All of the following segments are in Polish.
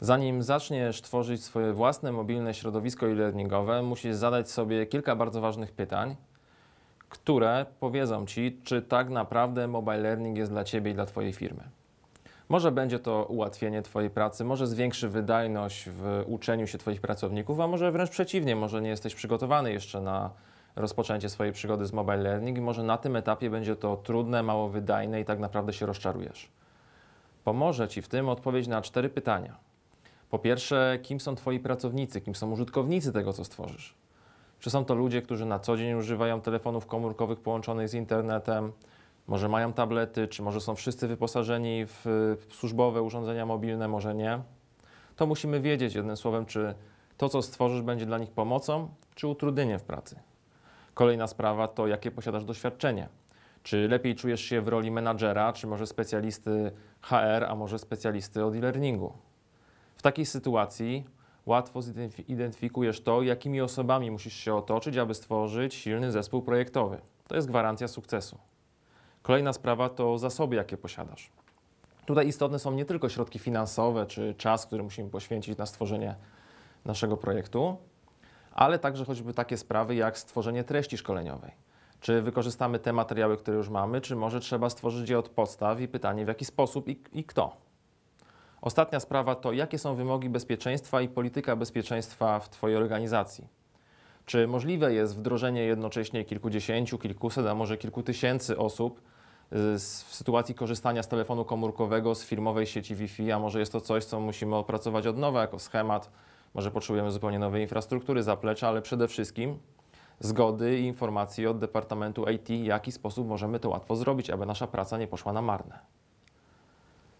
Zanim zaczniesz tworzyć swoje własne mobilne środowisko e-learningowe, musisz zadać sobie kilka bardzo ważnych pytań, które powiedzą Ci, czy tak naprawdę mobile learning jest dla Ciebie i dla Twojej firmy. Może będzie to ułatwienie Twojej pracy, może zwiększy wydajność w uczeniu się Twoich pracowników, a może wręcz przeciwnie, może nie jesteś przygotowany jeszcze na rozpoczęcie swojej przygody z mobile learning i może na tym etapie będzie to trudne, mało wydajne i tak naprawdę się rozczarujesz. Pomoże Ci w tym odpowiedź na cztery pytania. Po pierwsze, kim są Twoi pracownicy, kim są użytkownicy tego, co stworzysz? Czy są to ludzie, którzy na co dzień używają telefonów komórkowych połączonych z internetem? Może mają tablety, czy może są wszyscy wyposażeni w służbowe urządzenia mobilne, może nie? To musimy wiedzieć jednym słowem, czy to, co stworzysz, będzie dla nich pomocą, czy utrudnieniem w pracy. Kolejna sprawa to, jakie posiadasz doświadczenie. Czy lepiej czujesz się w roli menadżera, czy może specjalisty HR, a może specjalisty od e-learningu? takiej sytuacji łatwo zidentyfikujesz to, jakimi osobami musisz się otoczyć, aby stworzyć silny zespół projektowy. To jest gwarancja sukcesu. Kolejna sprawa to zasoby, jakie posiadasz. Tutaj istotne są nie tylko środki finansowe czy czas, który musimy poświęcić na stworzenie naszego projektu, ale także choćby takie sprawy jak stworzenie treści szkoleniowej. Czy wykorzystamy te materiały, które już mamy, czy może trzeba stworzyć je od podstaw i pytanie w jaki sposób i, i kto. Ostatnia sprawa to, jakie są wymogi bezpieczeństwa i polityka bezpieczeństwa w Twojej organizacji. Czy możliwe jest wdrożenie jednocześnie kilkudziesięciu, kilkuset, a może kilku tysięcy osób y, w sytuacji korzystania z telefonu komórkowego, z firmowej sieci Wi-Fi, a może jest to coś, co musimy opracować od nowa jako schemat, może potrzebujemy zupełnie nowej infrastruktury, zaplecza, ale przede wszystkim zgody i informacji od Departamentu IT, w jaki sposób możemy to łatwo zrobić, aby nasza praca nie poszła na marne.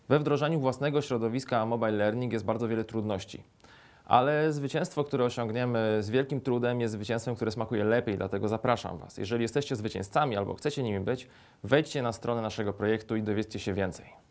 We wdrożeniu własnego środowiska mobile learning jest bardzo wiele trudności. Ale zwycięstwo, które osiągniemy z wielkim trudem, jest zwycięstwem, które smakuje lepiej, dlatego zapraszam Was. Jeżeli jesteście zwycięzcami albo chcecie nimi być, wejdźcie na stronę naszego projektu i dowiedzcie się więcej.